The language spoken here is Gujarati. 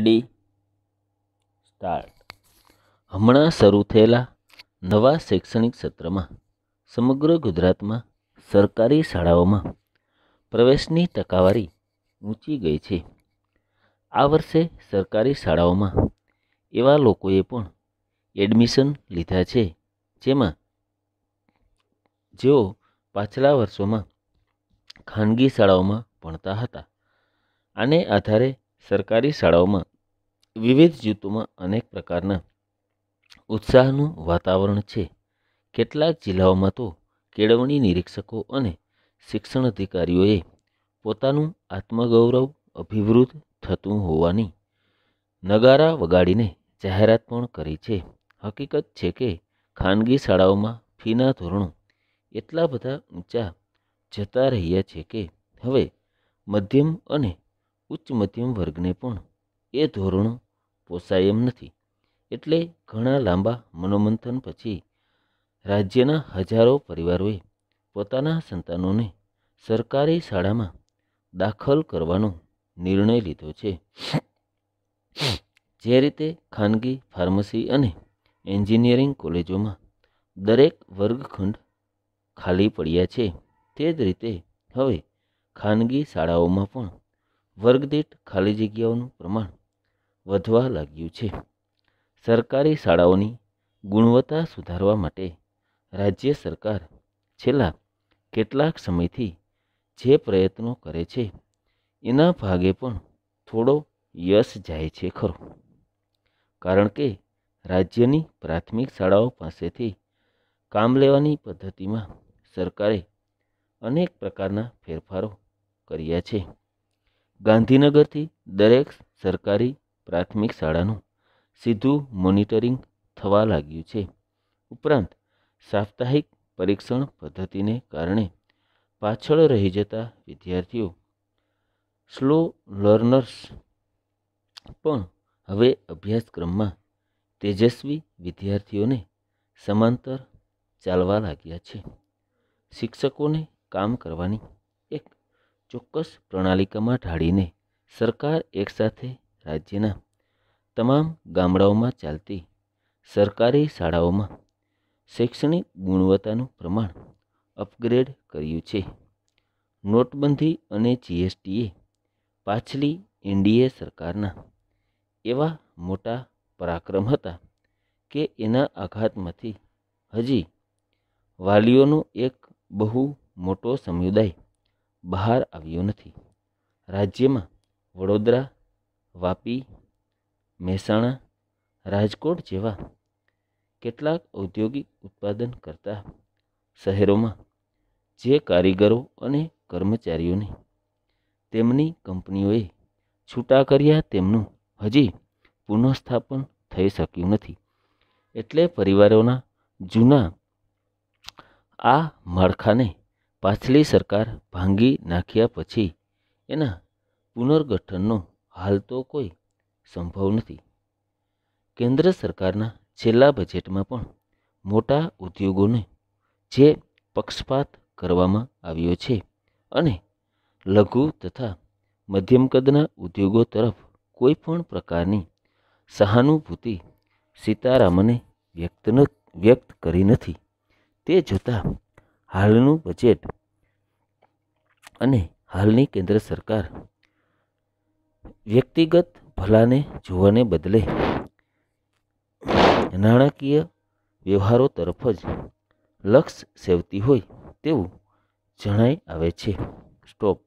રેડી સ્ટાર્ટ હમણાં શરૂ થયેલા નવા શૈક્ષણિક સત્રમાં સમગ્ર ગુજરાતમાં સરકારી શાળાઓમાં પ્રવેશની ટકાવારી ઊંચી ગઈ છે આ વર્ષે સરકારી શાળાઓમાં એવા લોકોએ પણ એડમિશન લીધા છે જેમાં જેઓ પાછલા વર્ષોમાં ખાનગી શાળાઓમાં ભણતા હતા આને આધારે સરકારી શાળાઓમાં વિવિધ જૂથોમાં અનેક પ્રકારના ઉત્સાહનું વાતાવરણ છે કેટલાક જિલ્લાઓમાં તો કેળવણી નિરીક્ષકો અને શિક્ષણ અધિકારીઓએ પોતાનું આત્મગૌરવ અભિવૃદ્ધ થતું હોવાની નગારા વગાડીને જાહેરાત પણ કરી છે હકીકત છે કે ખાનગી શાળાઓમાં ફીના ધોરણો એટલા બધા ઊંચા જતા રહ્યા છે કે હવે મધ્યમ અને ઉચ્ચ મધ્યમ વર્ગને પણ એ ધોરણો પોસાય એમ નથી એટલે ઘણા લાંબા મનોમંથન પછી રાજ્યના હજારો પરિવારોએ પોતાના સંતાનોને સરકારી શાળામાં દાખલ કરવાનો નિર્ણય લીધો છે જે રીતે ખાનગી ફાર્મસી અને એન્જિનિયરિંગ કોલેજોમાં દરેક વર્ગખંડ ખાલી પડ્યા છે તે જ રીતે હવે ખાનગી શાળાઓમાં પણ વર્ગદીઠ ખાલી જગ્યાઓનું પ્રમાણ વધવા લાગ્યું છે સરકારી શાળાઓની ગુણવત્તા સુધારવા માટે રાજ્ય સરકાર છેલ્લા કેટલાક સમયથી જે પ્રયત્નો કરે છે એના ભાગે પણ થોડો યશ જાય છે ખરો કારણ કે રાજ્યની પ્રાથમિક શાળાઓ પાસેથી કામ લેવાની પદ્ધતિમાં સરકારે અનેક પ્રકારના ફેરફારો કર્યા છે ગાંધીનગરથી દરેક સરકારી પ્રાથમિક શાળાનું સીધું મોનિટરિંગ થવા લાગ્યું છે ઉપરાંત સાપ્તાહિક પરીક્ષણ પદ્ધતિને કારણે પાછળ રહી જતા વિદ્યાર્થીઓ સ્લો લર્નર્સ પણ હવે અભ્યાસક્રમમાં તેજસ્વી વિદ્યાર્થીઓને સમાંતર ચાલવા લાગ્યા છે શિક્ષકોને કામ કરવાની એક ચોક્કસ પ્રણાલિકામાં ઢાળીને સરકાર એકસાથે રાજ્યના તમામ ગામડાઓમાં ચાલતી સરકારી શાળાઓમાં શૈક્ષણિક ગુણવત્તાનું પ્રમાણ અપગ્રેડ કર્યું છે નોટબંધી અને જીએસટીએ પાછલી એનડીએ સરકારના એવા મોટા પરાક્રમ હતા કે એના આઘાતમાંથી હજી વાલીઓનો એક બહુ મોટો સમુદાય બહાર આવ્યો નથી રાજ્યમાં વડોદરા વાપી મહેસાણા રાજકોટ જેવા કેટલાક ઔદ્યોગિક ઉત્પાદન કરતા શહેરોમાં જે કારીગરો અને કર્મચારીઓને તેમની કંપનીઓએ છૂટા કર્યા તેમનું હજી પુનઃસ્થાપન થઈ શક્યું નથી એટલે પરિવારોના જૂના આ માળખાને પાછલી સરકાર ભાંગી નાખ્યા પછી એના પુનર્ગઠનનો હાલ તો કોઈ સંભવ નથી કેન્દ્ર સરકારના છેલ્લા બજેટમાં પણ મોટા ઉદ્યોગોને જે પક્ષપાત કરવામાં આવ્યો છે અને લઘુ તથા મધ્યમ કદના ઉદ્યોગો તરફ કોઈ પણ પ્રકારની સહાનુભૂતિ સીતારામને વ્યક્ત વ્યક્ત કરી નથી તે જોતાં હાલનું બજેટ અને હાલની કેન્દ્ર સરકાર વ્યક્તિગત ભલાને જોવાને બદલે નાણાકીય વ્યવહારો તરફ જ લક્ષ સેવતી હોય તેવું જણાઈ આવે છે સ્ટોપ